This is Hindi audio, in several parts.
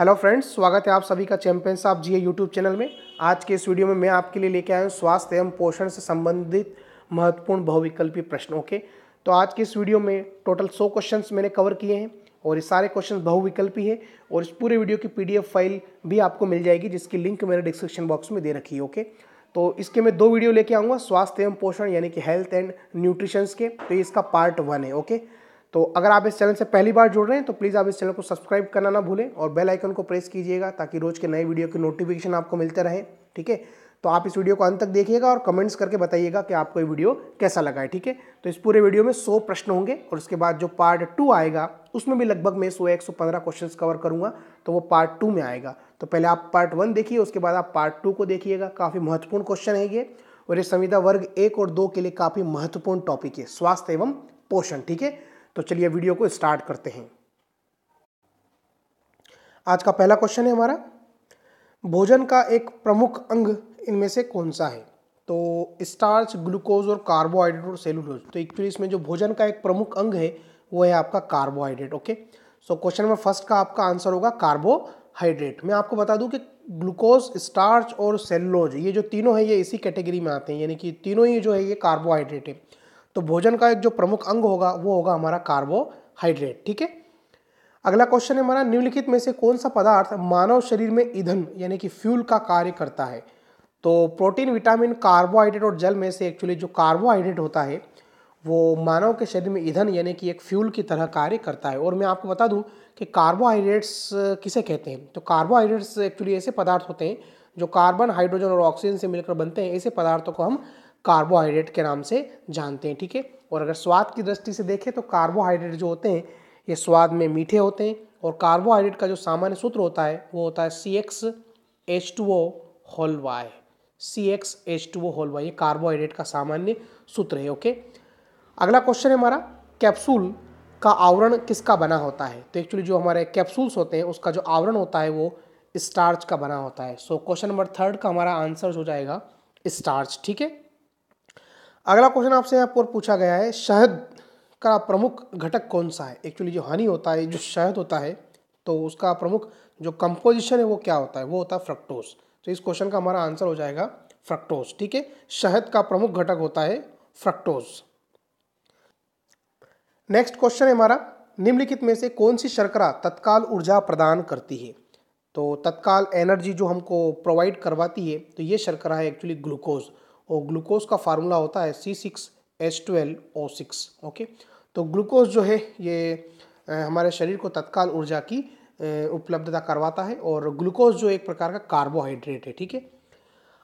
हेलो फ्रेंड्स स्वागत है आप सभी का champions of G YouTube channel में आज के इस वीडियो में मैं आपके लिए लेके आया हूँ स्वास्थ्य एवं पोषण से संबंधित महत्वपूर्ण बहुविकल्पी प्रश्न ओके तो आज के इस वीडियो में टोटल सौ क्वेश्चंस मैंने कवर किए हैं और ये सारे क्वेश्चन बहुविकल्पी है और इस पूरे वीडियो की पी फाइल भी आपको मिल जाएगी जिसकी लिंक मैंने डिस्क्रिप्शन बॉक्स में दे रखी है ओके तो इसके मैं दो वीडियो लेके आऊँगा स्वास्थ्य एवं पोषण यानी कि हेल्थ एंड न्यूट्रिशंस के तो इसका पार्ट वन है ओके तो अगर आप इस चैनल से पहली बार जुड़ रहे हैं तो प्लीज़ आप इस चैनल को सब्सक्राइब करना ना भूलें और बेल आइकन को प्रेस कीजिएगा ताकि रोज़ के नए वीडियो के नोटिफिकेशन आपको मिलते रहे ठीक है तो आप इस वीडियो को अंत तक देखिएगा और कमेंट्स करके बताइएगा कि आपको ये वीडियो कैसा लगा है ठीक है तो इस पूरे वीडियो में सौ प्रश्न होंगे और उसके बाद जो पार्ट टू आएगा उसमें भी लगभग मैं सौ एक सौ पंद्रह क्वेश्चन कवर करूँगा तो वो पार्ट टू में आएगा तो पहले आप पार्ट वन देखिए उसके बाद आप पार्ट टू को देखिएगा काफ़ी महत्वपूर्ण क्वेश्चन है ये और ये संविदा वर्ग एक और दो के लिए काफ़ी महत्वपूर्ण टॉपिक है स्वास्थ्य एवं पोषण ठीक है तो चलिए वीडियो को स्टार्ट करते हैं आज का पहला क्वेश्चन है हमारा भोजन का एक प्रमुख अंग इनमें से कौन सा है तो स्टार्च ग्लूकोज और कार्बोहाइड्रेट और सेलुलोज तो एक्चुअली इसमें जो भोजन का एक प्रमुख अंग है वो है आपका carbohydrate okay so question number first का आपका आंसर होगा कार्बोहाइड्रेट मैं आपको बता दूं कि ग्लूकोज स्टार्च और सेलुलोज ये जो तीनों है ये इसी कैटेगरी में आते हैं यानी कि तीनों ही जो है ये कार्बोहाइड्रेट है तो भोजन का एक जो प्रमुख अंग होगा वो होगा हमारा कार्बोहाइड्रेट ठीक है अगला क्वेश्चन है हमारा निम्नलिखित में से कौन सा पदार्थ मानव शरीर में ईंधन यानी कि फ्यूल का कार्य करता है तो प्रोटीन विटामिन कार्बोहाइड्रेट और जल में से एक्चुअली जो कार्बोहाइड्रेट होता है वो मानव के शरीर में ईंधन यानी कि एक फ्यूल की तरह कार्य करता है और मैं आपको बता दूं कि कार्बोहाइड्रेट्स किसे कहते हैं तो कार्बोहाइड्रेट्स एक्चुअली ऐसे पदार्थ होते हैं जो कार्बन हाइड्रोजन और ऑक्सीजन से मिलकर बनते हैं ऐसे पदार्थों को हम कार्बोहाइड्रेट के नाम से जानते हैं ठीक है और अगर स्वाद की दृष्टि से देखें तो कार्बोहाइड्रेट जो होते हैं ये स्वाद में मीठे होते हैं और कार्बोहाइड्रेट का जो सामान्य सूत्र होता है वो होता है C X H two O whole Y C X H two O whole Y ये कार्बोहाइड्रेट का सामान्य सूत्र है ओके अगला क्वेश्चन है हमारा कैप्सूल का आवरण किसका बना होता है तो एक्चुअली जो हमारे कैप्सूल्स होते हैं उसका जो आवरण होता है वो स्टार्च का बना होता है सो क्वेश्चन नंबर थर्ड का हमारा आंसर हो जाएगा स्टार्च ठीक है अगला क्वेश्चन आपसे यहाँ पर पूछा गया है शहद का प्रमुख घटक कौन सा है एक्चुअली जो हानि होता है जो शहद होता है तो उसका प्रमुख जो कंपोजिशन है वो क्या होता है वो होता है फ्रक्टोज तो इस क्वेश्चन का हमारा आंसर हो जाएगा फ्रक्टोज ठीक है शहद का प्रमुख घटक होता है फ्रक्टोस नेक्स्ट क्वेश्चन है हमारा निम्नलिखित में से कौन सी शर्करा तत्काल ऊर्जा प्रदान करती है तो तत्काल एनर्जी जो हमको प्रोवाइड करवाती है तो ये शर्करा है एक्चुअली ग्लूकोज और ग्लूकोज का फार्मूला होता है C six H twelve O six okay तो ग्लूकोज जो है ये हमारे शरीर को तत्काल ऊर्जा की उपलब्धता करवाता है और ग्लूकोज जो एक प्रकार का कार्बोहाइड्रेट है ठीक है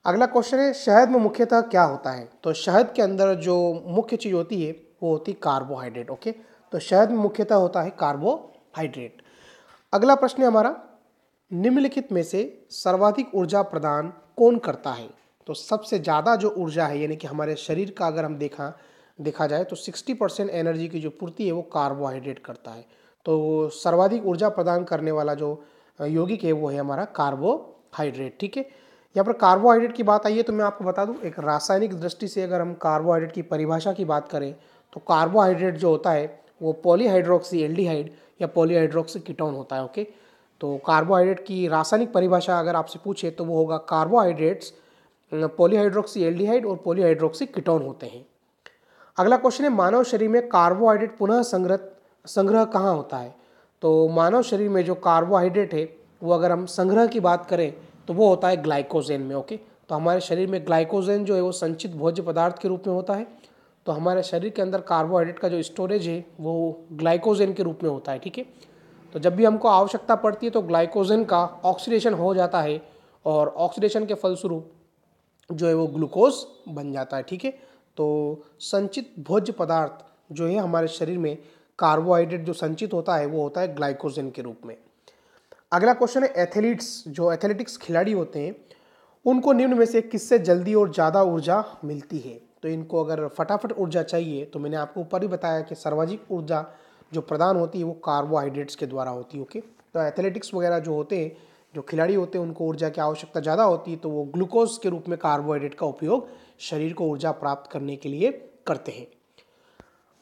अगला क्वेश्चन है शहद में मुख्यतः क्या होता है तो शहद के अंदर जो मुख्य चीज़ होती है वो होती है कार्बोहाइड्रेट ओके तो शहद में मुख्यतः होता है कार्बोहाइड्रेट अगला प्रश्न है हमारा निम्नलिखित में से सर्वाधिक ऊर्जा प्रदान कौन करता है तो सबसे ज़्यादा जो ऊर्जा है यानी कि हमारे शरीर का अगर हम देखा देखा जाए तो 60 परसेंट एनर्जी की जो पूर्ति है वो कार्बोहाइड्रेट करता है तो सर्वाधिक ऊर्जा प्रदान करने वाला जो यौगिक है वो है हमारा कार्बोहाइड्रेट ठीक है यहाँ पर कार्बोहाइड्रेट की बात आई है तो मैं आपको बता दूँ एक रासायनिक दृष्टि से अगर हम कार्बोहाइड्रेट की परिभाषा की बात करें तो कार्बोहाइड्रेट जो होता है वो पॉलीहाइड्रोक्सी एल्डिहाइड या पॉलीहाइड्रोक्सी कीटोन होता है ओके तो कार्बोहाइड्रेट की रासायनिक परिभाषा अगर आपसे पूछे तो वो होगा कार्बोहाइड्रेट्स पोलीहाइड्रोक्सी एल्डिहाइड और पोलीहाइड्रोक्सी कीटोन होते हैं अगला क्वेश्चन है मानव शरीर में कार्बोहाइड्रेट पुनः संग्रह संग्रह कहाँ होता है तो मानव शरीर में जो कार्बोहाइड्रेट है वो अगर हम संग्रह की बात करें तो वो होता है ग्लाइकोजेन में ओके तो हमारे शरीर में ग्लाइकोजेन जो है वो संचित भोज्य पदार्थ के रूप में होता है तो हमारे शरीर के अंदर कार्बोहाइड्रेट का जो स्टोरेज है वो ग्लाइकोजेन के रूप में होता है ठीक है तो जब भी हमको आवश्यकता पड़ती है तो ग्लाइकोजेन का ऑक्सीडेशन हो जाता है और ऑक्सीडेशन के फलस्वरूप जो है वो ग्लूकोज बन जाता है ठीक है तो संचित भोज्य पदार्थ जो है हमारे शरीर में कार्बोहाइड्रेट जो संचित होता है वो होता है ग्लाइकोजन के रूप में अगला क्वेश्चन है एथलीट्स जो एथलेटिक्स खिलाड़ी होते हैं उनको निम्न में से किससे जल्दी और ज़्यादा ऊर्जा मिलती है तो इनको अगर फटाफट ऊर्जा चाहिए तो मैंने आपको ऊपर ही बताया कि सर्वाधिक ऊर्जा जो प्रदान होती है वो कार्बोहाइड्रेट्स के द्वारा होती है ओके तो एथलेटिक्स वगैरह जो होते हैं जो खिलाड़ी होते हैं उनको ऊर्जा की आवश्यकता ज़्यादा होती है तो वो ग्लूकोज के रूप में कार्बोहाइड्रेट का उपयोग शरीर को ऊर्जा प्राप्त करने के लिए करते हैं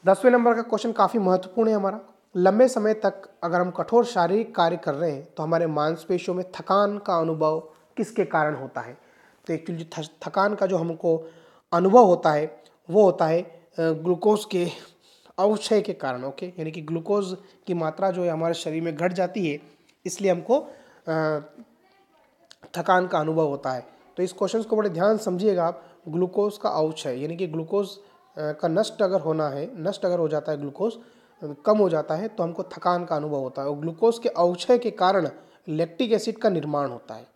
दसवें नंबर का क्वेश्चन काफ़ी महत्वपूर्ण है हमारा लंबे समय तक अगर हम कठोर शारीरिक कार्य कर रहे हैं तो हमारे मांसपेशियों में थकान का अनुभव किसके कारण होता है तो एक्चुअली थकान का जो हमको अनुभव होता है वो होता है ग्लूकोज के अवक्षय के कारण ओके यानी कि ग्लूकोज की मात्रा जो है हमारे शरीर में घट जाती है इसलिए हमको थकान का अनुभव होता है तो इस क्वेश्चन को बड़े ध्यान समझिएगा आप ग्लूकोज का है यानी कि ग्लूकोज का नष्ट अगर होना है नष्ट अगर हो जाता है ग्लूकोज कम हो जाता है तो हमको थकान का अनुभव होता है और ग्लूकोज के अवक्षय के कारण लैक्टिक एसिड का निर्माण होता है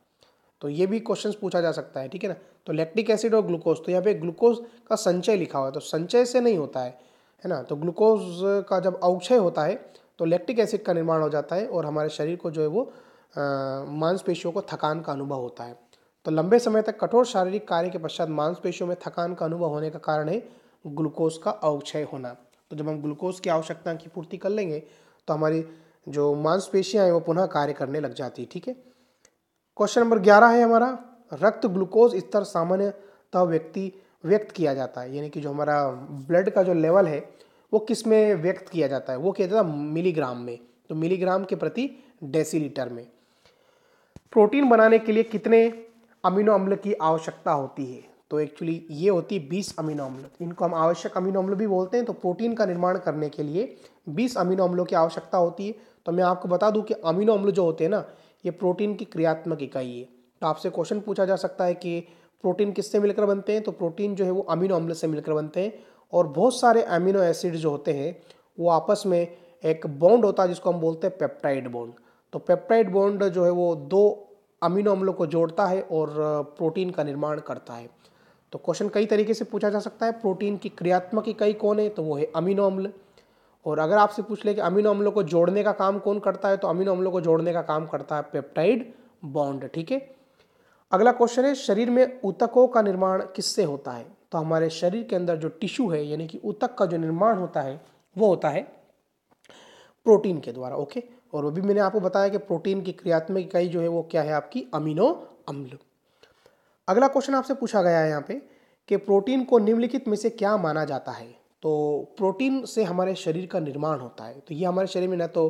तो ये भी क्वेश्चन पूछा जा सकता है ठीक है ना तो लैक्टिक एसिड और ग्लूकोज तो यहाँ पे ग्लूकोज का संचय लिखा हुआ है तो संचय से नहीं होता है है ना तो ग्लूकोज का जब अवक्षय होता है तो लैक्टिक एसिड का निर्माण हो जाता है और हमारे शरीर को जो है वो मांसपेशियों को थकान का अनुभव होता है तो लंबे समय तक कठोर शारीरिक कार्य के पश्चात मांसपेशियों में थकान का अनुभव होने का कारण है ग्लूकोज का अवक्षय होना तो जब हम ग्लूकोज की आवश्यकता की पूर्ति कर लेंगे तो हमारी जो मांसपेशियाँ हैं वो पुनः कार्य करने लग जाती है ठीक है क्वेश्चन नंबर ग्यारह है हमारा रक्त ग्लूकोज स्तर सामान्यतः व्यक्ति व्यक्त किया जाता है यानी कि जो हमारा ब्लड का जो लेवल है वो किस में व्यक्त किया जाता है वो किया जाता है मिलीग्राम में तो मिलीग्राम के प्रति डेसीलीटर में प्रोटीन बनाने के लिए कितने अमीनो अम्ल की आवश्यकता होती है तो एक्चुअली ये होती है बीस अमीनो अम्ल इनको हम आवश्यक अमीनो अम्ल भी बोलते हैं तो प्रोटीन का निर्माण करने के लिए बीस अमीनो अम्लों की आवश्यकता होती है तो मैं आपको बता दूं कि अमीनो अम्ल जो होते हैं ना ये प्रोटीन की क्रियात्मक इकाई है तो आपसे क्वेश्चन पूछा जा सकता है कि प्रोटीन किससे मिलकर बनते हैं तो प्रोटीन जो है वो अमीनो अम्ल से मिलकर बनते हैं और बहुत सारे अमीनो एसिड जो होते हैं वो आपस में एक बॉन्ड होता है जिसको हम बोलते हैं पेप्टाइड बॉन्ड तो पेप्टाइड बॉन्ड जो है वो दो अमीनो अम्लों को जोड़ता है और प्रोटीन का निर्माण करता है तो क्वेश्चन कई तरीके से पूछा जा सकता है प्रोटीन की क्रियात्मक इकाई कौन है तो वो है अमीनो अम्ल और अगर आपसे पूछ ले कि अमीनो अम्लों को जोड़ने का काम कौन करता है तो अमीनो अम्लों को जोड़ने का काम करता है पेप्टाइड बॉन्ड ठीक है अगला क्वेश्चन है शरीर में ऊतकों का निर्माण किससे होता है तो हमारे शरीर के अंदर जो टिश्यू है यानी कि ऊतक का जो निर्माण होता है वो होता है प्रोटीन के द्वारा ओके okay? और भी मैंने आपको बताया कि प्रोटीन की क्रियात्मक इकाई जो है वो क्या है आपकी अमीनो अम्ल अगला क्वेश्चन आपसे पूछा गया है यहाँ पे कि प्रोटीन को निम्नलिखित में से क्या माना जाता है तो प्रोटीन से हमारे शरीर का निर्माण होता है तो ये हमारे शरीर में न तो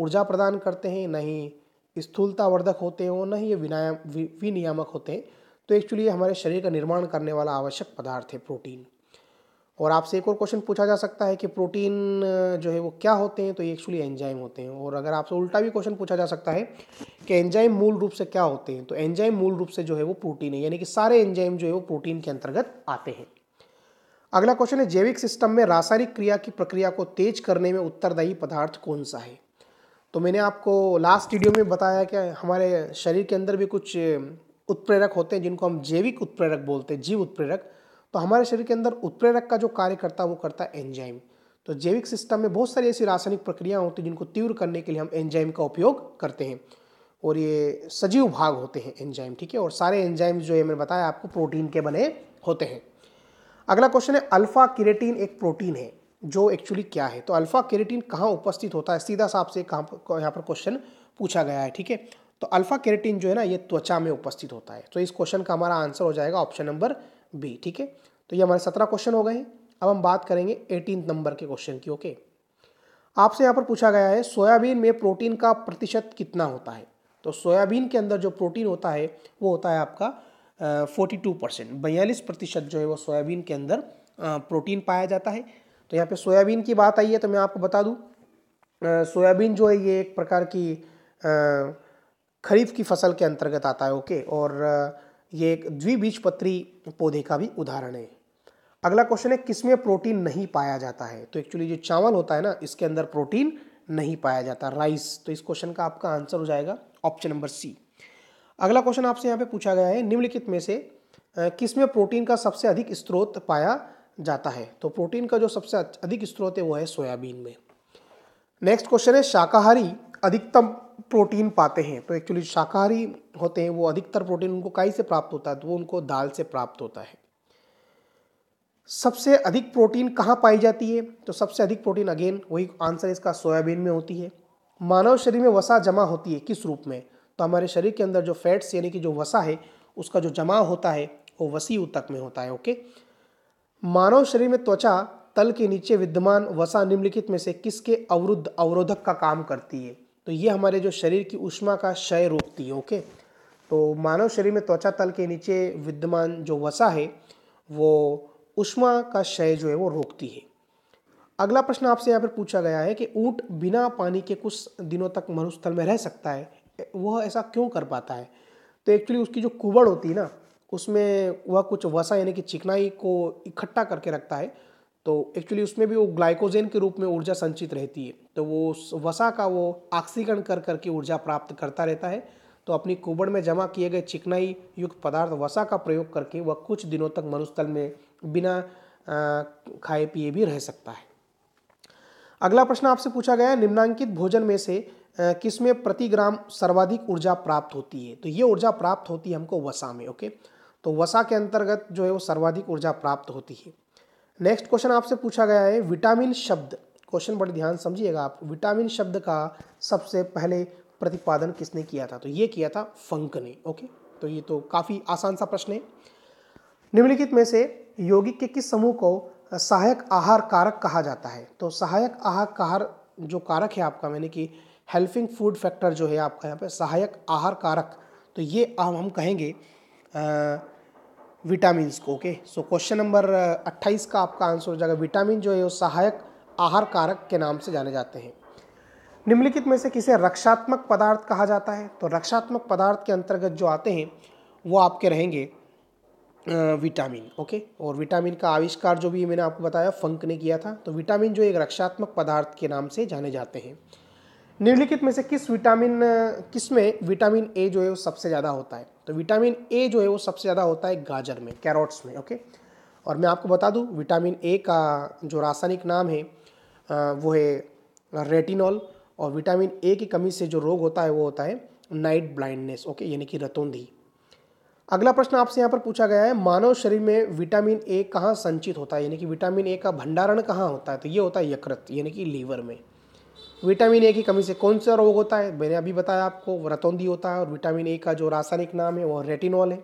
ऊर्जा प्रदान करते हैं न ही स्थूलतावर्धक होते हैं और न ही ये विनायम विनियामक होते हैं तो एक्चुअली हमारे शरीर का निर्माण करने वाला आवश्यक पदार्थ है प्रोटीन और आपसे एक और क्वेश्चन पूछा जा सकता है कि प्रोटीन जो है वो क्या होते हैं तो ये एक्चुअली एंजाइम होते हैं और अगर आपसे उल्टा भी क्वेश्चन पूछा जा सकता है कि एंजाइम मूल रूप से क्या होते हैं तो एंजाइम मूल रूप से जो है वो प्रोटीन है यानी कि सारे एंजाइम जो है वो प्रोटीन के अंतर्गत आते हैं अगला क्वेश्चन है जैविक सिस्टम में रासायनिक क्रिया की प्रक्रिया को तेज करने में उत्तरदायी पदार्थ कौन सा है तो मैंने आपको लास्ट वीडियो में बताया कि हमारे शरीर के अंदर भी कुछ उत्प्रेरक होते हैं जिनको हम जैविक उत्प्रेरक बोलते हैं जीव उत्प्रेरक तो हमारे शरीर के अंदर उत्प्रेरक का जो कार्य करता है वो करता है एंजाइम तो जैविक सिस्टम में बहुत सारी ऐसी रासायनिक प्रक्रियाएं होती हैं जिनको तीव्र करने के लिए हम एंजाइम का उपयोग करते हैं और ये सजीव भाग होते हैं एंजाइम ठीक है और सारे एंजाइम जो ये मैंने बताया आपको प्रोटीन के बने होते हैं अगला क्वेश्चन है अल्फ़ा किरेटीन एक प्रोटीन है जो एक्चुअली क्या है तो अल्फ़ा किरेटीन कहाँ उपस्थित होता है सीधा साफ से कहाँ यहाँ पर क्वेश्चन पूछा गया है ठीक है तो अल्फ़ा केरेटीन जो है ना ये त्वचा में उपस्थित होता है तो इस क्वेश्चन का हमारा आंसर हो जाएगा ऑप्शन नंबर बी ठीक है तो ये हमारे सत्रह क्वेश्चन हो गए हैं अब हम बात करेंगे एटीन नंबर के क्वेश्चन की ओके आपसे यहाँ पर पूछा गया है सोयाबीन में प्रोटीन का प्रतिशत कितना होता है तो सोयाबीन के अंदर जो प्रोटीन होता है वो होता है आपका फोर्टी टू परसेंट बयालीस प्रतिशत जो है वो सोयाबीन के अंदर प्रोटीन पाया जाता है तो यहाँ पे सोयाबीन की बात आई है तो मैं आपको बता दूँ सोयाबीन जो है ये एक प्रकार की खरीफ की फसल के अंतर्गत आता है ओके और ये एक द्विबीजपत्री पौधे का भी उदाहरण है अगला क्वेश्चन है किसमें प्रोटीन नहीं पाया जाता है तो एक्चुअली जो चावल होता है ना इसके अंदर प्रोटीन नहीं पाया जाता राइस तो इस क्वेश्चन का आपका आंसर हो जाएगा ऑप्शन नंबर सी अगला क्वेश्चन आपसे यहाँ पे पूछा गया है निम्नलिखित में से किस में प्रोटीन का सबसे अधिक स्रोत पाया जाता है तो प्रोटीन का जो सबसे अधिक स्रोत है वो है सोयाबीन में नेक्स्ट क्वेश्चन है शाकाहारी अधिकतम प्रोटीन पाते हैं तो एक्चुअली शाकाहारी होते हैं वो अधिकतर प्रोटीन उनको काई से प्राप्त होता है तो वो उनको दाल से प्राप्त होता है सबसे अधिक प्रोटीन कहाँ पाई जाती है तो सबसे अधिक प्रोटीन अगेन वही आंसर इसका सोयाबीन में होती है मानव शरीर में वसा जमा होती है किस रूप में तो हमारे शरीर के अंदर जो फैट्स यानी कि जो वसा है उसका जो जमा होता है वो वसी उतक में होता है ओके मानव शरीर में त्वचा तल के नीचे विद्यमान वसा निम्नलिखित में से किसके अवरुद्ध अवरोधक का काम करती है तो ये हमारे जो शरीर की ऊष्मा का क्षय रोकती है ओके तो मानव शरीर में त्वचा तल के नीचे विद्यमान जो वसा है वो उष्मा का क्षय जो है वो रोकती है अगला प्रश्न आपसे यहाँ पर पूछा गया है कि ऊँट बिना पानी के कुछ दिनों तक मरुस्थल में रह सकता है वह ऐसा क्यों कर पाता है तो एक्चुअली उसकी जो कुबड़ होती है ना उसमें वह कुछ वसा यानी कि चिकनाई को इकट्ठा करके रखता है तो एक्चुअली उसमें भी वो ग्लाइकोजेन के रूप में ऊर्जा संचित रहती है तो वो वसा का वो ऑक्सीकरण कर करके ऊर्जा प्राप्त करता रहता है तो अपनी कुबड़ में जमा किए गए चिकनाई युक्त पदार्थ वसा का प्रयोग करके वह कुछ दिनों तक मरुस्थल में बिना खाए पिए भी रह सकता है अगला प्रश्न आपसे पूछा गया निम्नांकित भोजन में से किसमें प्रति ग्राम सर्वाधिक ऊर्जा प्राप्त होती है तो ये ऊर्जा प्राप्त होती है हमको वसा में ओके तो वसा के अंतर्गत जो है वो सर्वाधिक ऊर्जा प्राप्त होती है नेक्स्ट क्वेश्चन आपसे पूछा गया है विटामिन शब्द क्वेश्चन बड़े ध्यान समझिएगा आप विटामिन शब्द का सबसे पहले प्रतिपादन किसने किया था तो ये किया था फंक ने ओके तो ये तो काफ़ी आसान सा प्रश्न है निम्नलिखित में से यौगिक के किस समूह को सहायक आहार कारक कहा जाता है तो सहायक आहार कार जो कारक है आपका मैंने कि हेल्पिंग फूड फैक्टर जो है आपका यहाँ पे सहायक आहार कारक तो ये हम हम कहेंगे विटामिन को ओके सो क्वेश्चन नंबर 28 का आपका आंसर हो जाएगा विटामिन जो है वो सहायक आहार कारक के नाम से जाने जाते हैं निम्नलिखित में से किसे रक्षात्मक पदार्थ कहा जाता है तो रक्षात्मक पदार्थ के अंतर्गत जो आते हैं वो आपके रहेंगे विटामिन ओके और विटामिन का आविष्कार जो भी मैंने आपको बताया फंक ने किया था तो विटामिन जो एक रक्षात्मक पदार्थ के नाम से जाने जाते हैं निम्नलिखित में से किस विटामिन किस में विटामिन ए जो है वो सबसे ज़्यादा होता है तो विटामिन ए जो है वो सबसे ज़्यादा होता है गाजर में कैरोट्स में ओके और मैं आपको बता दूँ विटामिन ए का जो रासायनिक नाम है वो है रेटिनॉल और विटामिन ए की कमी से जो रोग होता है वो होता है नाइट ब्लाइंडनेस ओके यानी कि रतौंधी अगला प्रश्न आपसे यहाँ पर पूछा गया है मानव शरीर में विटामिन ए कहाँ संचित होता है यानी कि विटामिन ए का भंडारण कहाँ होता है तो ये होता है यकृत यानी कि लीवर में विटामिन ए की कमी से कौन सा रोग होता है मैंने अभी बताया आपको रतौंधी होता है और विटामिन ए का जो रासायनिक नाम है वो रेटिनॉल है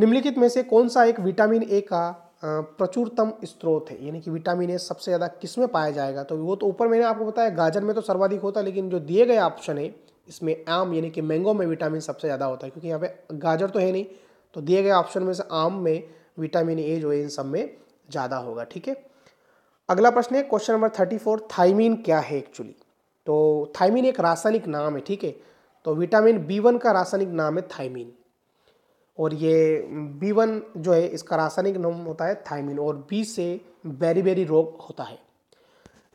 निम्नलिखित में से कौन सा एक विटामिन ए का प्रचुरतम स्रोत है यानी कि विटामिन ए सबसे ज़्यादा किस में पाया जाएगा तो वो तो ऊपर मैंने आपको बताया गाजर में तो सर्वाधिक होता है लेकिन जो दिए गए ऑप्शन है इसमें आम यानी कि मैंगो में विटामिन सबसे ज़्यादा होता है क्योंकि यहाँ पे गाजर तो है नहीं तो दिए गए ऑप्शन में से आम में विटामिन ए जो है इन सब में ज़्यादा होगा ठीक है अगला प्रश्न है question number thirty four thiamine क्या है एक्चुअली तो थाइमिन एक रासायनिक नाम है ठीक है तो विटामिन बी वन का रासायनिक नाम है थाइमिन और ये बी वन जो है इसका रासायनिक नाम होता है थायमिन और बी से बेरी बेरी रोग होता है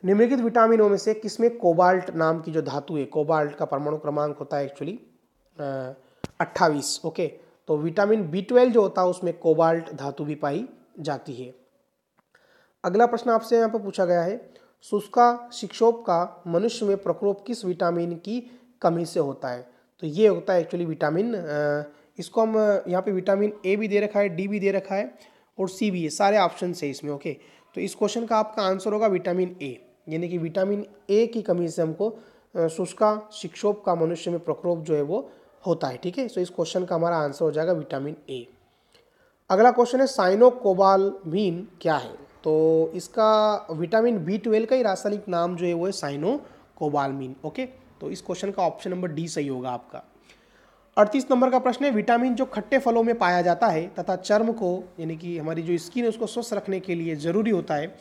निम्नलिखित विटामिनों में से किसमें कोबाल्ट नाम की जो धातु है कोबाल्ट का परमाणु क्रमांक होता है एक्चुअली अट्ठावीस ओके तो विटामिन बी ट्वेल्व जो होता है उसमें कोबाल्ट धातु भी पाई जाती है अगला प्रश्न आपसे यहाँ पर पूछा गया है शुष्का शिक्षोप का मनुष्य में प्रकोप किस विटामिन की कमी से होता है तो ये होता है एक्चुअली विटामिन आ, इसको हम यहाँ पे विटामिन ए भी दे रखा है डी भी दे रखा है और सी भी है सारे ऑप्शन है इसमें ओके तो इस क्वेश्चन का आपका आंसर होगा विटामिन ए यानी कि विटामिन ए की कमी से हमको शुष्का शिक्षोप का मनुष्य में प्रकोप जो है वो होता है ठीक है सो इस क्वेश्चन का हमारा आंसर हो जाएगा विटामिन ए अगला क्वेश्चन है साइनोकोबालमीन क्या है तो इसका विटामिन बी ट्वेल्व का ही रासायनिक नाम जो है वो है साइनोकोबालमीन ओके तो इस क्वेश्चन का ऑप्शन नंबर डी सही होगा आपका अड़तीस नंबर का प्रश्न है विटामिन जो खट्टे फलों में पाया जाता है तथा चर्म को यानी कि हमारी जो स्किन है उसको स्वस्थ रखने के लिए ज़रूरी होता है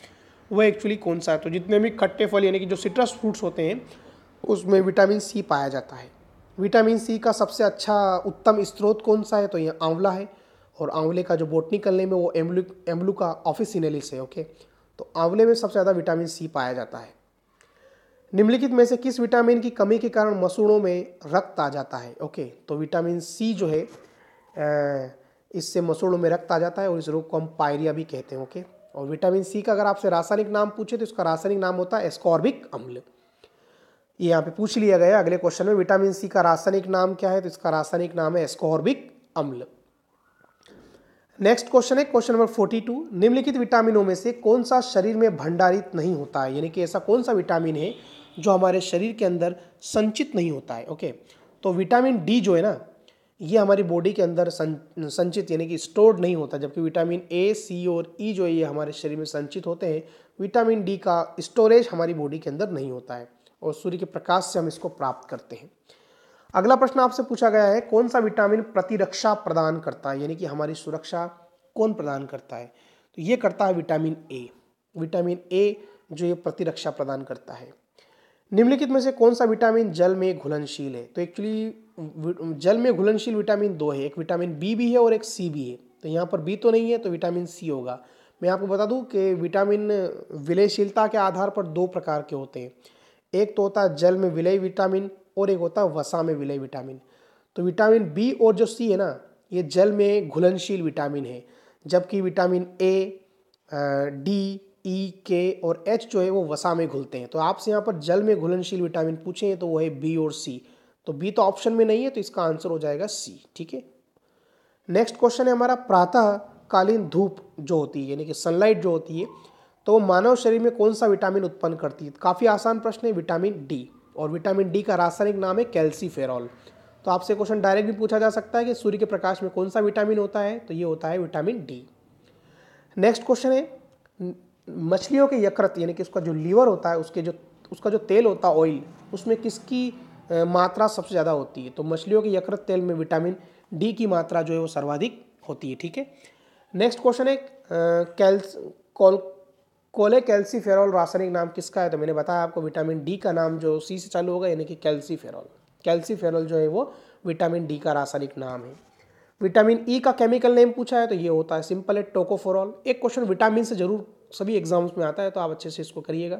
वह एक्चुअली कौन सा है तो जितने भी खट्टे फल यानी कि जो सिट्रस फ्रूट्स होते हैं उसमें विटामिन सी पाया जाता है विटामिन सी का सबसे अच्छा उत्तम स्रोत कौन सा है तो यह आंवला है और आंवले का जो बोटनिकल नेम है वो एम्लू एम्लू का ऑफिस है ओके तो आंवले में सबसे ज़्यादा विटामिन सी पाया जाता है निम्नलिखित में से किस विटामिन की कमी के कारण मसूड़ों में रक्त आ जाता है ओके तो विटामिन सी जो है इससे मसूड़ों में रक्त आ जाता है और इस रोग को हम पायरिया भी कहते हैं ओके और विटामिन सी का अगर आपसे रासायनिक नाम पूछे तो इसका रासायनिक नाम होता है एस्कॉर्बिक अम्ल ये यहाँ पे पूछ लिया गया अगले क्वेश्चन में विटामिन सी का रासायनिक नाम क्या है तो इसका रासायनिक नाम है एस्कॉर्बिक अम्ल नेक्स्ट क्वेश्चन है क्वेश्चन नंबर फोर्टी टू निम्नलिखित विटामिनों में से कौन सा शरीर में भंडारित नहीं होता है यानी कि ऐसा कौन सा विटामिन है जो हमारे शरीर के अंदर संचित नहीं होता है ओके तो विटामिन डी जो है ना ये हमारी बॉडी के अंदर सं, संचित यानी कि स्टोर्ड नहीं होता जबकि विटामिन ए सी और ई e जो है ये हमारे शरीर में संचित होते हैं विटामिन डी का स्टोरेज हमारी बॉडी के अंदर नहीं होता है और सूर्य के प्रकाश से हम इसको प्राप्त करते हैं अगला प्रश्न आपसे पूछा गया है कौन सा विटामिन प्रतिरक्षा प्रदान करता है यानी कि हमारी सुरक्षा कौन प्रदान करता है तो ये करता है विटामिन ए विटामिन ए जो ये प्रतिरक्षा प्रदान करता है निम्नलिखित में से कौन सा विटामिन जल में घुलनशील है तो एक्चुअली जल में घुलनशील विटामिन दो है एक विटामिन बी भी है और एक सी भी है तो यहाँ पर बी तो नहीं है तो विटामिन सी होगा मैं आपको बता दूँ कि विटामिन विलयशीलता के आधार पर दो प्रकार के होते हैं एक तो होता है जल में विलय विटामिन और एक होता है वसा में विलय विटामिन तो विटामिन बी और जो सी है ना ये जल में घुलनशील विटामिन है जबकि vitamin A D E e, K और एच जो है वो वसा में घुलते हैं तो आपसे यहाँ पर जल में घुलनशील विटामिन पूछे हैं तो वो है बी और सी तो बी तो ऑप्शन में नहीं है तो इसका आंसर हो जाएगा सी ठीक है नेक्स्ट क्वेश्चन है हमारा प्रातःकालीन धूप जो होती है यानी कि सनलाइट जो होती है तो वो मानव शरीर में कौन सा विटामिन उत्पन्न करती है काफ़ी आसान प्रश्न है विटामिन डी और विटामिन डी का रासायनिक नाम है कैल्सीफेरॉल तो आपसे क्वेश्चन डायरेक्ट भी पूछा जा सकता है कि सूर्य के प्रकाश में कौन सा विटामिन होता है तो ये होता है विटामिन डी नेक्स्ट क्वेश्चन है मछलियों के यकृत यानी कि उसका जो लीवर होता है उसके जो उसका जो तेल होता है ऑयल उसमें किसकी मात्रा सबसे ज़्यादा होती है तो मछलियों के यकृत तेल में विटामिन डी की मात्रा जो है वो सर्वाधिक होती है ठीक है नेक्स्ट क्वेश्चन है कैल्स कॉल कोले कैल्सीफेरॉल रासायनिक नाम किसका है तो मैंने बताया आपको विटामिन डी का नाम जो सी से चालू होगा यानी कि कैल्सीफेरॉल कैल्सीफेरॉल जो है वो विटामिन डी का रासायनिक नाम है विटामिन ई e का केमिकल नेम पूछा है तो ये होता है सिंपल है टोकोफोरॉल एक क्वेश्चन विटामिन से जरूर सभी एग्जाम्स में आता है तो आप अच्छे से इसको करिएगा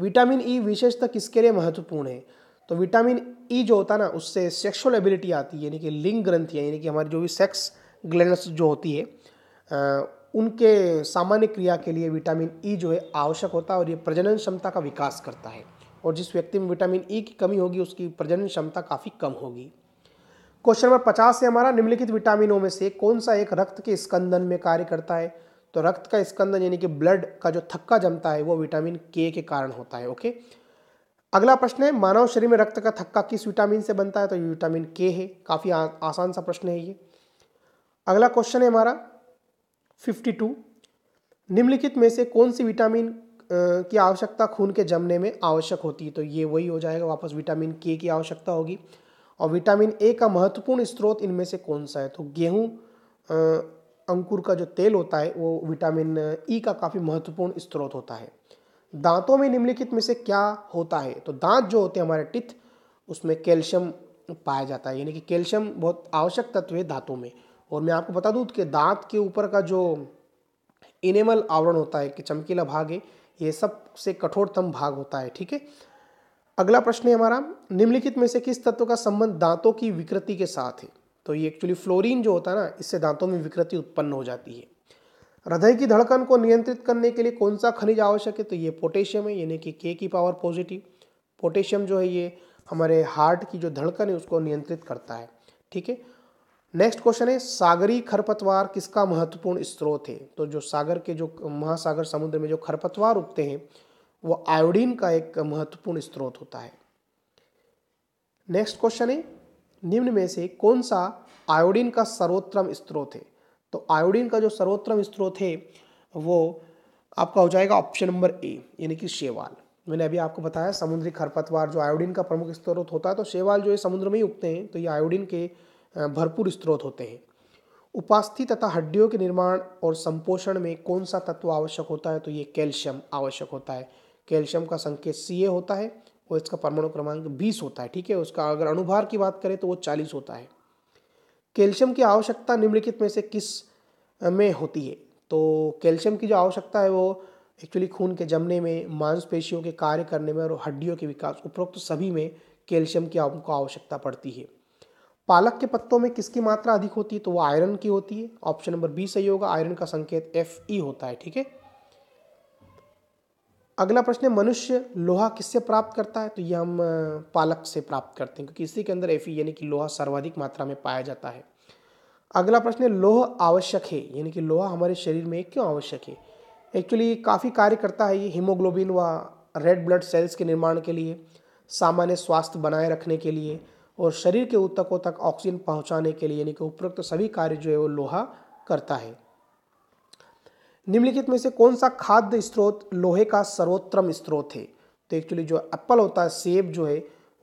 विटामिन ई e विशेषतः किसके लिए महत्वपूर्ण है तो विटामिन ई e जो होता है ना उससे सेक्सुअल एबिलिटी आती है यानी कि लिंग ग्रंथियाँ यानी कि हमारी जो भी सेक्स ग्लैंड्स जो होती है आ, उनके सामान्य क्रिया के लिए विटामिन ई e जो है आवश्यक होता है और ये प्रजनन क्षमता का विकास करता है और जिस व्यक्ति में विटामिन ई e की कमी होगी उसकी प्रजनन क्षमता काफ़ी कम होगी क्वेश्चन नंबर पचास से हमारा निम्नलिखित विटामिनों में से कौन सा एक रक्त के स्कंदन में कार्य करता है तो रक्त का स्कंदन यानी कि ब्लड का जो थक्का जमता है वो विटामिन के के कारण होता है ओके अगला प्रश्न है मानव शरीर में रक्त का थक्का किस विटामिन से बनता है तो ये विटामिन के है काफ़ी आसान सा प्रश्न है ये अगला क्वेश्चन है हमारा 52 निम्नलिखित में से कौन सी विटामिन की आवश्यकता खून के जमने में आवश्यक होती है तो ये वही हो जाएगा वापस विटामिन के की आवश्यकता होगी और विटामिन ए का महत्वपूर्ण स्रोत इनमें से कौन सा है तो गेहूँ अंकुर का जो तेल होता है वो विटामिन ई e का काफ़ी महत्वपूर्ण स्रोत होता है दांतों में निम्नलिखित में से क्या होता है तो दांत जो होते हैं हमारे टिथ उसमें कैल्शियम पाया जाता है यानी कि कैल्शियम बहुत आवश्यक तत्व है दांतों में और मैं आपको बता दूँ कि दांत के ऊपर का जो इनेमल आवरण होता है कि चमकीला भाग है ये सबसे कठोरतम भाग होता है ठीक है अगला प्रश्न है हमारा निम्नलिखित में से किस तत्व का संबंध दांतों की विकृति के साथ है तो ये एक्चुअली फ्लोरीन जो होता है ना इससे दांतों में विकृति उत्पन्न हो जाती है हृदय की धड़कन को नियंत्रित करने के लिए कौन सा खनिज आवश्यक है तो ये पोटेशियम है यानी कि के की पावर पॉजिटिव पोटेशियम जो है ये हमारे हार्ट की जो धड़कन है उसको नियंत्रित करता है ठीक है नेक्स्ट क्वेश्चन है सागरी खरपतवार किसका महत्वपूर्ण स्रोत है तो जो सागर के जो महासागर समुद्र में जो खरपतवार उगते हैं वो आयोडीन का एक महत्वपूर्ण स्रोत होता है नेक्स्ट क्वेश्चन है निम्न में से कौन सा आयोडीन का सर्वोत्तम स्त्रोत है तो आयोडीन का जो सर्वोत्तम स्त्रोत है वो आपका हो जाएगा ऑप्शन नंबर ए यानी कि शेवाल मैंने अभी आपको बताया समुद्री खरपतवार जो आयोडीन का प्रमुख स्त्रोत होता है तो शेवाल जो है समुद्र में ही उगते हैं तो ये आयोडीन के भरपूर स्त्रोत होते हैं उपास्थि तथा हड्डियों के निर्माण और संपोषण में कौन सा तत्व आवश्यक होता है तो ये कैल्शियम आवश्यक होता है कैल्शियम का संकेत सी होता है वो इसका परमाणु क्रमांक बीस होता है ठीक है उसका अगर अनुभार की बात करें तो वो चालीस होता है कैल्शियम की आवश्यकता निम्नलिखित में से किस में होती है तो कैल्शियम की जो आवश्यकता है वो एक्चुअली खून के जमने में मांसपेशियों के कार्य करने में और हड्डियों के विकास उपरोक्त तो सभी में कैल्शियम की आपको आवश्यकता पड़ती है पालक के पत्तों में किसकी मात्रा अधिक होती है तो वो आयरन की होती है ऑप्शन नंबर बी सही होगा आयरन का संकेत एफ ई होता है ठीक है अगला प्रश्न है मनुष्य लोहा किससे प्राप्त करता है तो ये हम पालक से प्राप्त करते हैं क्योंकि इसी के अंदर एफी यानी कि लोहा सर्वाधिक मात्रा में पाया जाता है अगला प्रश्न है लोह आवश्यक है यानी कि लोहा हमारे शरीर में क्यों आवश्यक है एक्चुअली काफ़ी कार्य करता है ये हीमोग्लोबिन व रेड ब्लड सेल्स के निर्माण के लिए सामान्य स्वास्थ्य बनाए रखने के लिए और शरीर के ऊतकों तक ऑक्सीजन पहुंचाने के लिए यानी कि उपरोक्त सभी कार्य जो है वो लोहा करता है निम्नलिखित में से कौन सा खाद्य स्रोत लोहे का सर्वोत्तम स्रोत है तो एक्चुअली जो एप्पल होता है सेब जो है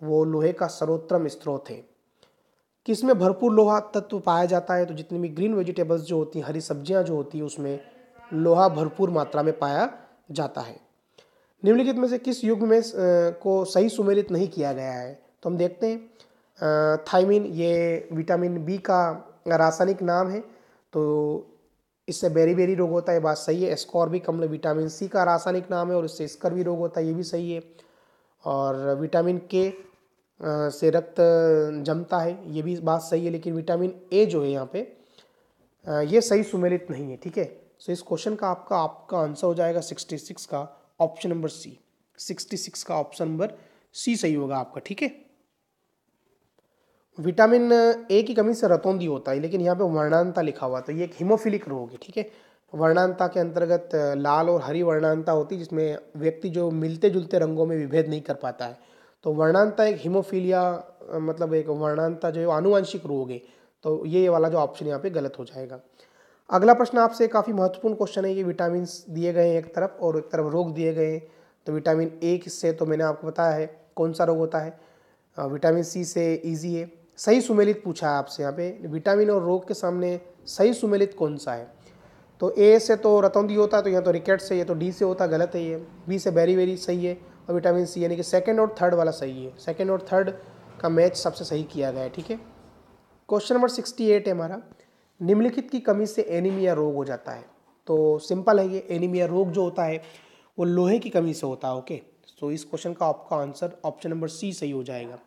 वो लोहे का सर्वोत्तम स्रोत है किसमें भरपूर लोहा तत्व पाया जाता है तो जितनी भी ग्रीन वेजिटेबल्स जो होती हैं हरी सब्जियां जो होती हैं उसमें लोहा भरपूर मात्रा में पाया जाता है निम्नलिखित में से किस युग में को सही सुमेलित नहीं किया गया है तो हम देखते हैं थाइमिन ये विटामिन बी का रासायनिक नाम है तो इससे बेरी बेरी रोग होता है बात सही है स्कॉर भी विटामिन सी का रासायनिक नाम है और इससे स्कर भी रोग होता है ये भी सही है और विटामिन के से रक्त जमता है ये भी बात सही है लेकिन विटामिन ए जो है यहाँ पे ये सही सुमेलित नहीं है ठीक है सो इस क्वेश्चन का आपका आपका आंसर हो जाएगा सिक्सटी सिक्स का option number C sixty six का ऑप्शन नंबर सी सही होगा आपका ठीक है विटामिन ए की कमी से रतौंदी होता है लेकिन यहाँ पे वर्णांता लिखा हुआ तो ये एक हिमोफिलिक रोग है ठीक है वर्णांता के अंतर्गत लाल और हरी वर्णांता होती है जिसमें व्यक्ति जो मिलते जुलते रंगों में विभेद नहीं कर पाता है तो वर्णांता एक हीमोफीलिया मतलब एक वर्णांता जो है आनुवंशिक रोग है तो ये वाला जो ऑप्शन यहाँ पे गलत हो जाएगा अगला प्रश्न आपसे काफ़ी महत्वपूर्ण क्वेश्चन है ये विटामिन दिए गए हैं एक तरफ और एक तरफ रोग दिए गए हैं तो विटामिन ए किससे तो मैंने आपको बताया है कौन सा रोग होता है विटामिन सी से ईजी है सही सुमेलित पूछा है आपसे यहाँ पे विटामिन और रोग के सामने सही सुमेलित कौन सा है तो ए से तो रतौंदी होता है तो यहाँ तो रिकेट से है तो डी से होता गलत है ये बी से बेरी वेरी सही है और विटामिन सी यानी कि सेकेंड और थर्ड वाला सही है सेकेंड और थर्ड का मैच सबसे सही किया गया है ठीक है क्वेश्चन नंबर सिक्सटी एट है हमारा निम्नलिखित की कमी से एनीमिया रोग हो जाता है तो सिंपल है ये एनीमिया रोग जो होता है वो लोहे की कमी से होता है ओके सो तो इस क्वेश्चन का आपका आंसर ऑप्शन नंबर सी सही हो जाएगा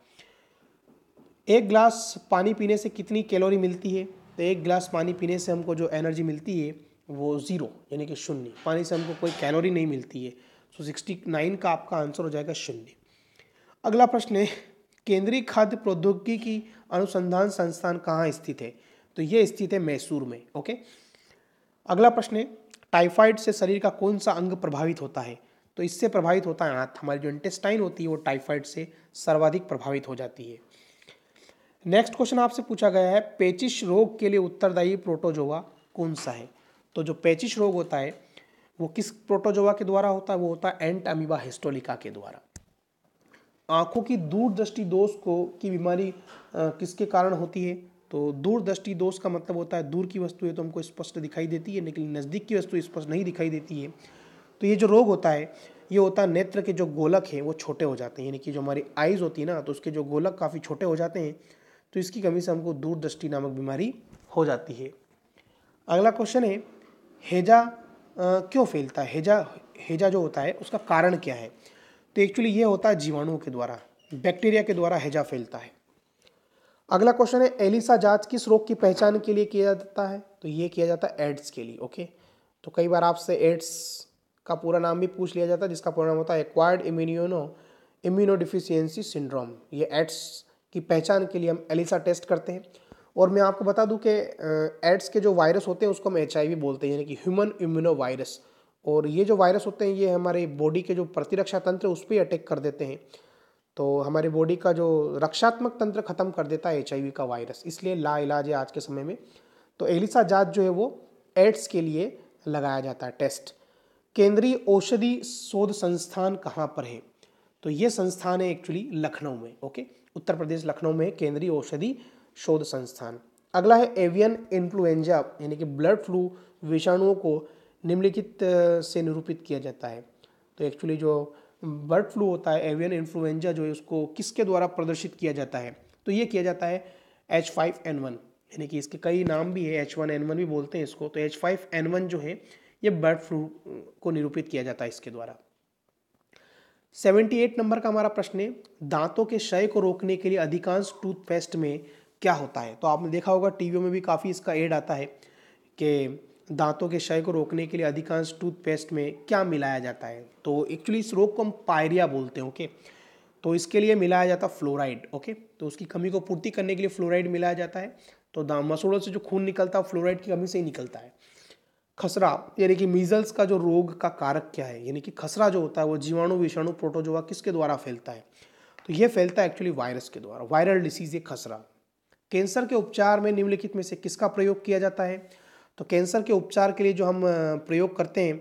एक ग्लास पानी पीने से कितनी कैलोरी मिलती है तो एक गिलास पानी पीने से हमको जो एनर्जी मिलती है वो ज़ीरो यानी कि शून्य पानी से हमको कोई कैलोरी नहीं मिलती है सो सिक्सटी नाइन का आपका आंसर हो जाएगा शून्य अगला प्रश्न है केंद्रीय खाद्य प्रौद्योगिकी की अनुसंधान संस्थान कहाँ स्थित है तो ये स्थित है मैसूर में ओके अगला प्रश्न है टाइफाइड से शरीर का कौन सा अंग प्रभावित होता है तो इससे प्रभावित होता है आँख हमारी जो इंटेस्टाइन होती है वो टाइफाइड से सर्वाधिक प्रभावित हो जाती है नेक्स्ट क्वेश्चन आपसे पूछा गया है पेचिश रोग के लिए उत्तरदायी प्रोटोजोवा कौन सा है तो जो पेचिश रोग होता है वो किस प्रोटोजोवा के द्वारा होता है वो होता है एंट अमीबा हिस्टोलिका के द्वारा आंखों की दूरदृष्टि दोष को की बीमारी किसके कारण होती है तो दूरदृष्टि दोष का मतलब होता है दूर की वस्तु है तो हमको स्पष्ट दिखाई देती है लेकिन नज़दीक की वस्तु स्पष्ट नहीं दिखाई देती है तो ये जो रोग होता है ये होता है नेत्र के जो गोलक हैं वो छोटे हो जाते हैं यानी कि जो हमारी आइज़ होती है ना तो उसके जो गोलक काफ़ी छोटे हो जाते हैं तो इसकी कमी से हमको दूरदृष्टि नामक बीमारी हो जाती है अगला क्वेश्चन है हेजा क्यों फैलता है हेजा हेजा जो होता है उसका कारण क्या है तो एक्चुअली ये होता है जीवाणुओं के द्वारा बैक्टीरिया के द्वारा हेजा फैलता है अगला क्वेश्चन है एलिसा जांच किस रोग की पहचान के लिए किया जाता है तो ये किया जाता है एड्स के लिए ओके तो कई बार आपसे एड्स का पूरा नाम भी पूछ लिया जाता है जिसका पूरा नाम होता है एक्वायर्ड इम्यूनो इम्यूनोडिफिशियंसी सिंड्रोम ये एड्स की पहचान के लिए हम एलिसा टेस्ट करते हैं और मैं आपको बता दूं कि एड्स के जो वायरस होते हैं उसको हम एच बोलते हैं यानी कि ह्यूमन इम्यूनो वायरस और ये जो वायरस होते हैं ये हमारे बॉडी के जो प्रतिरक्षा तंत्र उस पर अटैक कर देते हैं तो हमारे बॉडी का जो रक्षात्मक तंत्र खत्म कर देता है एच का वायरस इसलिए ला इलाज है आज के समय में तो एलिसा जात जो है वो एड्स के लिए लगाया जाता है टेस्ट केंद्रीय औषधि शोध संस्थान कहाँ पर है तो ये संस्थान है एक्चुअली लखनऊ में ओके उत्तर प्रदेश लखनऊ में केंद्रीय औषधि शोध संस्थान अगला है एवियन इन्फ्लुएंजा यानी कि ब्लड फ्लू विषाणुओं को निम्नलिखित से निरूपित किया जाता है तो एक्चुअली जो बर्ड फ्लू होता है एवियन इन्फ्लुएंजा जो है उसको किसके द्वारा प्रदर्शित किया जाता है तो ये किया जाता है एच फाइव एन वन यानी कि इसके कई नाम भी है एच वन एन वन भी बोलते हैं इसको तो एच फाइव एन वन जो है ये बर्ड फ्लू को निरूपित किया जाता है इसके द्वारा 78 नंबर का हमारा प्रश्न है दांतों के क्षय को रोकने के लिए अधिकांश टूथपेस्ट में क्या होता है तो आपने देखा होगा टीवियों में भी काफ़ी इसका एड आता है कि दांतों के क्षय को रोकने के लिए अधिकांश टूथपेस्ट में क्या मिलाया जाता है तो एक्चुअली इस रोग को हम पायरिया बोलते हैं ओके तो इसके लिए मिलाया जाता फ्लोराइड ओके तो उसकी कमी को पूर्ति करने के लिए फ्लोराइड मिलाया जाता है तो मसूड़ों से जो खून निकलता है फ्लोराइड की कमी से ही निकलता है खसरा यानी कि मीजल्स का जो रोग का कारक क्या है यानी कि खसरा जो होता है वो जीवाणु विषाणु प्रोटोजोआ किसके द्वारा फैलता है तो ये फैलता है एक्चुअली वायरस के द्वारा वायरल डिसीज ये खसरा कैंसर के उपचार में निम्नलिखित में से किसका प्रयोग किया जाता है तो कैंसर के उपचार के लिए जो हम प्रयोग करते हैं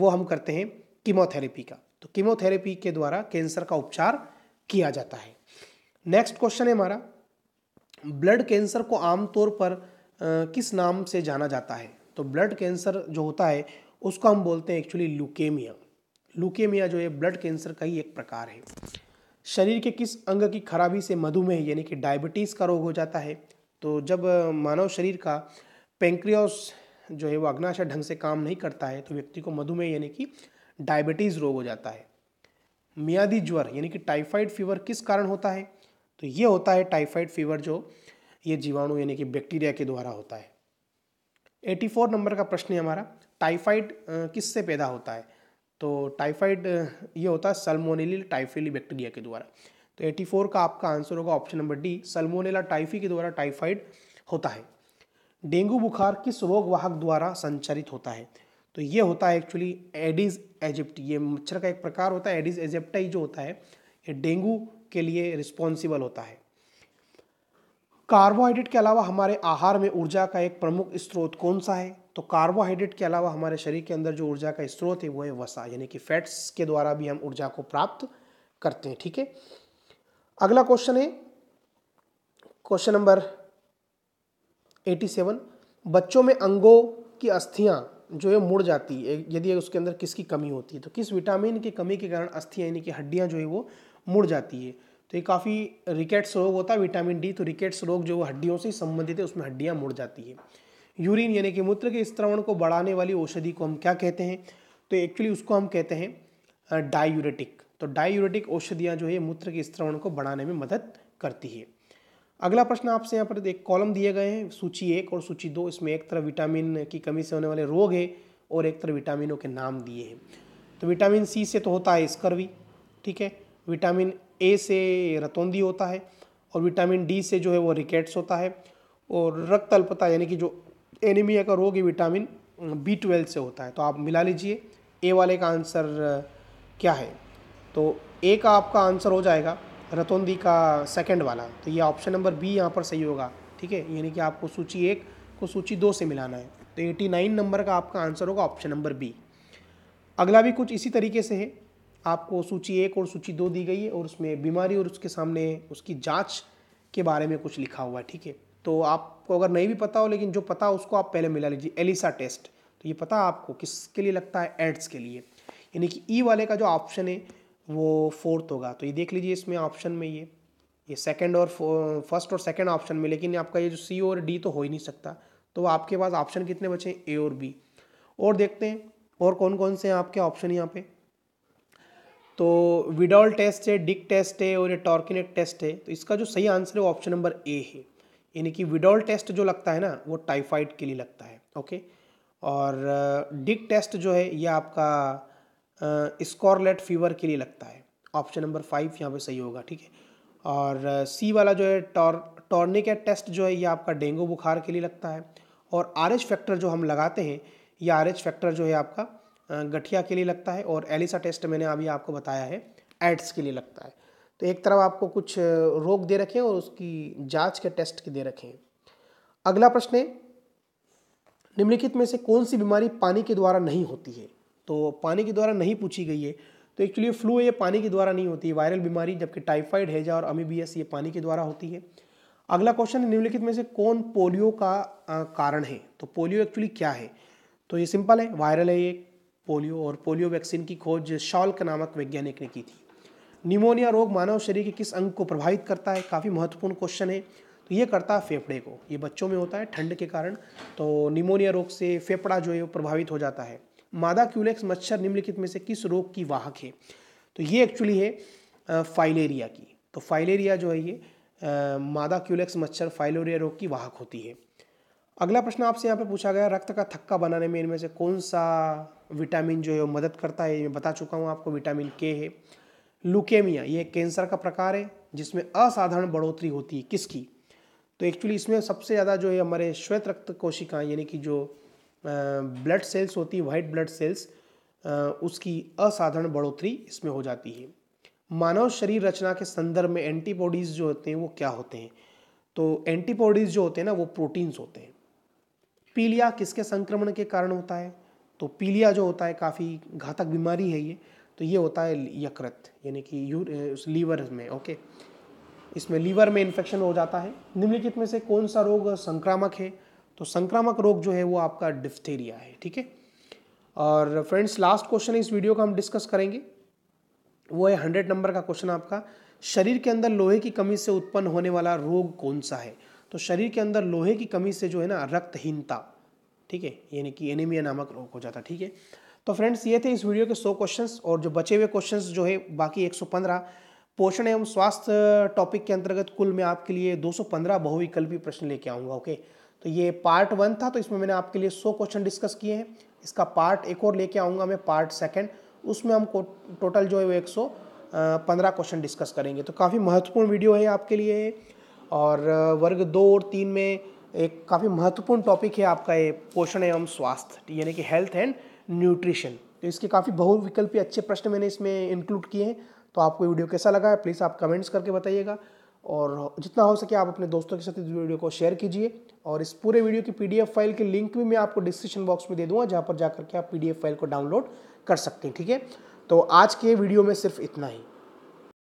वो हम करते हैं कीमोथेरेपी का तो कीमोथेरेपी के द्वारा कैंसर का उपचार किया जाता है नेक्स्ट क्वेश्चन है हमारा ब्लड कैंसर को आमतौर पर किस नाम से जाना जाता है तो ब्लड कैंसर जो होता है उसको हम बोलते हैं एक्चुअली लुकेमिया लुकेमिया जो है ब्लड कैंसर का ही एक प्रकार है शरीर के किस अंग की खराबी से मधुमेह यानी कि डायबिटीज़ का रोग हो जाता है तो जब मानव शरीर का पेंक्रियास जो है वो अग्नाशय ढंग से काम नहीं करता है तो व्यक्ति को मधुमेह यानी कि डायबिटीज़ रोग हो जाता है मियादी ज्वर यानी कि टाइफाइड फीवर किस कारण होता है तो ये होता है टाइफाइड फीवर जो ये जीवाणु यानी कि बैक्टीरिया के द्वारा होता है 84 नंबर का प्रश्न है हमारा टाइफाइड किससे पैदा होता है तो टाइफाइड ये होता है सल्मोनेली टाइफिली बैक्टीरिया के द्वारा तो 84 का आपका आंसर होगा option number D salmonella typhi के द्वारा टाइफाइड होता है डेंगू बुखार किस रोगवाहक द्वारा संचालित होता है तो ये होता है एक्चुअली एडिज एजिप्टी ये मच्छर का एक प्रकार होता है एडिज एजिप्टाई जो होता है ये डेंगू के लिए रिस्पॉन्सिबल होता है कार्बोहाइड्रेट के अलावा हमारे आहार में ऊर्जा का एक प्रमुख स्रोत कौन सा है तो कार्बोहाइड्रेट के अलावा हमारे शरीर के अंदर जो ऊर्जा का स्रोत है वो है वसा यानी कि फैट्स के द्वारा भी हम ऊर्जा को प्राप्त करते हैं ठीक है अगला क्वेश्चन है क्वेश्चन नंबर 87 बच्चों में अंगों की अस्थियां जो है मुड़ जाती है यदि उसके अंदर किसकी कमी होती है तो किस विटामिन की कमी के कारण अस्थियां यानी कि हड्डियां जो है वो मुड़ जाती है तो ये काफ़ी रिकेट्स रोग होता है विटामिन डी तो रिकेट्स रोग जो हड्डियों से संबंधित है उसमें हड्डियाँ मुड़ जाती है यूरिन यानी कि मूत्र के स्त्रवण को बढ़ाने वाली औषधि को हम क्या कहते हैं तो एक्चुअली उसको हम कहते हैं डायूरेटिक तो डायूरेटिक औषधियाँ जो है मूत्र के स्त्रवण को बढ़ाने में मदद करती है अगला प्रश्न आपसे यहाँ पर एक कॉलम दिए गए हैं सूची एक और सूची दो इसमें एक तरफ विटामिन की कमी से होने वाले रोग है और एक तरफ विटामिनों के नाम दिए हैं तो विटामिन सी से तो होता है स्कर्वी ठीक है विटामिन ए से रतौंदी होता है और विटामिन डी से जो है वो रिकेट्स होता है और रक्त अल्पता यानी कि जो एनीमिया का रोग है विटामिन बी ट्वेल्व से होता है तो आप मिला लीजिए ए वाले का आंसर क्या है तो ए का आपका आंसर हो जाएगा रतौंदी का सेकंड वाला तो ये ऑप्शन नंबर बी यहाँ पर सही होगा ठीक है यानी कि आपको सूची एक को सूची दो से मिलाना है तो एटी नाइन नंबर का आपका आंसर होगा ऑप्शन नंबर बी अगला भी कुछ इसी तरीके से है आपको सूची एक और सूची दो दी गई है और उसमें बीमारी और उसके सामने उसकी जाँच के बारे में कुछ लिखा हुआ है ठीक है तो आपको अगर नहीं भी पता हो लेकिन जो पता उसको आप पहले मिला लीजिए एलिसा टेस्ट तो ये पता आपको किसके लिए लगता है एड्स के लिए यानी कि ई वाले का जो ऑप्शन है वो फोर्थ होगा तो ये देख लीजिए इसमें ऑप्शन में ये ये सेकेंड और फर्स्ट और सेकेंड ऑप्शन में लेकिन आपका ये जो सी और डी तो हो ही नहीं सकता तो आपके पास ऑप्शन कितने बचे ए और बी और देखते हैं और कौन कौन से हैं आपके ऑप्शन यहाँ पे तो विडॉल टेस्ट है डिक टेस्ट है और ये टॉर्किनेट टेस्ट है तो इसका जो सही आंसर है वो ऑप्शन नंबर ए है यानी कि विडॉल टेस्ट जो लगता है ना वो टाइफाइड के लिए लगता है ओके और डिक टेस्ट जो है ये आपका स्कॉरलेट फीवर के लिए लगता है ऑप्शन नंबर फाइव यहाँ पे सही होगा ठीक है और सी वाला जो है टॉर टॉर्निकेट टेस्ट जो है ये आपका डेंगू बुखार के लिए लगता है और आर फैक्टर जो हम लगाते हैं ये आर फैक्टर जो है आपका गठिया के लिए लगता है और एलिसा टेस्ट मैंने अभी आपको बताया है एड्स के लिए लगता है तो एक तरफ आपको कुछ रोग दे रखें और उसकी जांच के टेस्ट के दे रखें अगला प्रश्न है निम्नलिखित में से कौन सी बीमारी पानी के द्वारा नहीं होती है तो पानी के द्वारा नहीं पूछी गई है तो एक्चुअली फ्लू है ये पानी के द्वारा नहीं होती है वायरल बीमारी जबकि टाइफाइड हैजा और अमीबियस ये पानी के द्वारा होती है अगला क्वेश्चन निम्नलिखित में से कौन पोलियो का कारण है तो पोलियो एक्चुअली क्या है तो ये सिंपल है वायरल है ये पोलियो और पोलियो वैक्सीन की खोज शॉल्क नामक वैज्ञानिक ने की थी निमोनिया रोग मानव शरीर के किस अंग को प्रभावित करता है काफ़ी महत्वपूर्ण क्वेश्चन है तो ये करता है फेफड़े को ये बच्चों में होता है ठंड के कारण तो निमोनिया रोग से फेफड़ा जो है वो प्रभावित हो जाता है मादा क्यूलेक्स मच्छर निम्नलिखित में से किस रोग की वाहक है तो ये एक्चुअली है फाइलेरिया की तो फाइलेरिया जो है ये मादा क्यूलेक्स मच्छर फाइलेरिया रोग की वाहक होती है अगला प्रश्न आपसे यहाँ पे पूछा गया रक्त का थक्का बनाने में इनमें से कौन सा विटामिन जो है मदद करता है ये बता चुका हूँ आपको विटामिन के है लुकेमिया ये कैंसर का प्रकार है जिसमें असाधारण बढ़ोतरी होती है किसकी तो एक्चुअली इसमें सबसे ज़्यादा जो है हमारे श्वेत रक्त कोशिकाएं यानी कि जो ब्लड सेल्स होती है वाइट ब्लड सेल्स उसकी असाधारण बढ़ोतरी इसमें हो जाती है मानव शरीर रचना के संदर्भ में एंटीबॉडीज़ जो होते हैं वो क्या होते हैं तो एंटीबॉडीज़ जो होते हैं ना वो प्रोटीन्स होते हैं पीलिया किसके संक्रमण के कारण होता है तो पीलिया जो होता है काफ़ी घातक बीमारी है ये तो ये होता है यकृत यानी कि यू उस लीवर में ओके इसमें लीवर में इन्फेक्शन हो जाता है निम्नलिखित में से कौन सा रोग संक्रामक है तो संक्रामक रोग जो है वो आपका डिफ्थेरिया है ठीक है और फ्रेंड्स लास्ट क्वेश्चन इस वीडियो का हम डिस्कस करेंगे वो है हंड्रेड नंबर का क्वेश्चन आपका शरीर के अंदर लोहे की कमी से उत्पन्न होने वाला रोग कौन सा है तो शरीर के अंदर लोहे की कमी से जो है ना रक्तहीनता ठीक है यानी कि एनीमिया नामक रोग हो जाता ठीक है तो फ्रेंड्स ये थे इस वीडियो के 100 क्वेश्चंस और जो बचे हुए क्वेश्चंस जो है बाकी 115 पोषण एवं स्वास्थ्य टॉपिक के अंतर्गत कुल मैं आपके लिए 215 बहुविकल्पी प्रश्न लेके आऊँगा ओके तो ये पार्ट वन था तो इसमें मैंने आपके लिए 100 क्वेश्चन डिस्कस किए हैं इसका पार्ट एक और लेके आऊँगा मैं पार्ट सेकेंड उसमें हम टोटल जो है वो एक क्वेश्चन डिस्कस करेंगे तो काफ़ी महत्वपूर्ण वीडियो है आपके लिए और वर्ग दो और तीन में एक काफ़ी महत्वपूर्ण टॉपिक है आपका ये पोषण एवं स्वास्थ्य यानी कि हेल्थ एंड न्यूट्रिशन तो इसके काफ़ी बहुविकल्पी अच्छे प्रश्न मैंने इसमें इंक्लूड किए हैं तो आपको वीडियो कैसा लगा है प्लीज़ आप कमेंट्स करके बताइएगा और जितना हो सके आप अपने दोस्तों के साथ इस वीडियो को शेयर कीजिए और इस पूरे वीडियो की पीडीएफ फाइल के लिंक भी मैं आपको डिस्क्रिप्शन बॉक्स में दे दूंगा जहाँ पर जा करके आप पीडीएफ फाइल को डाउनलोड कर सकते हैं ठीक है तो आज के वीडियो में सिर्फ इतना ही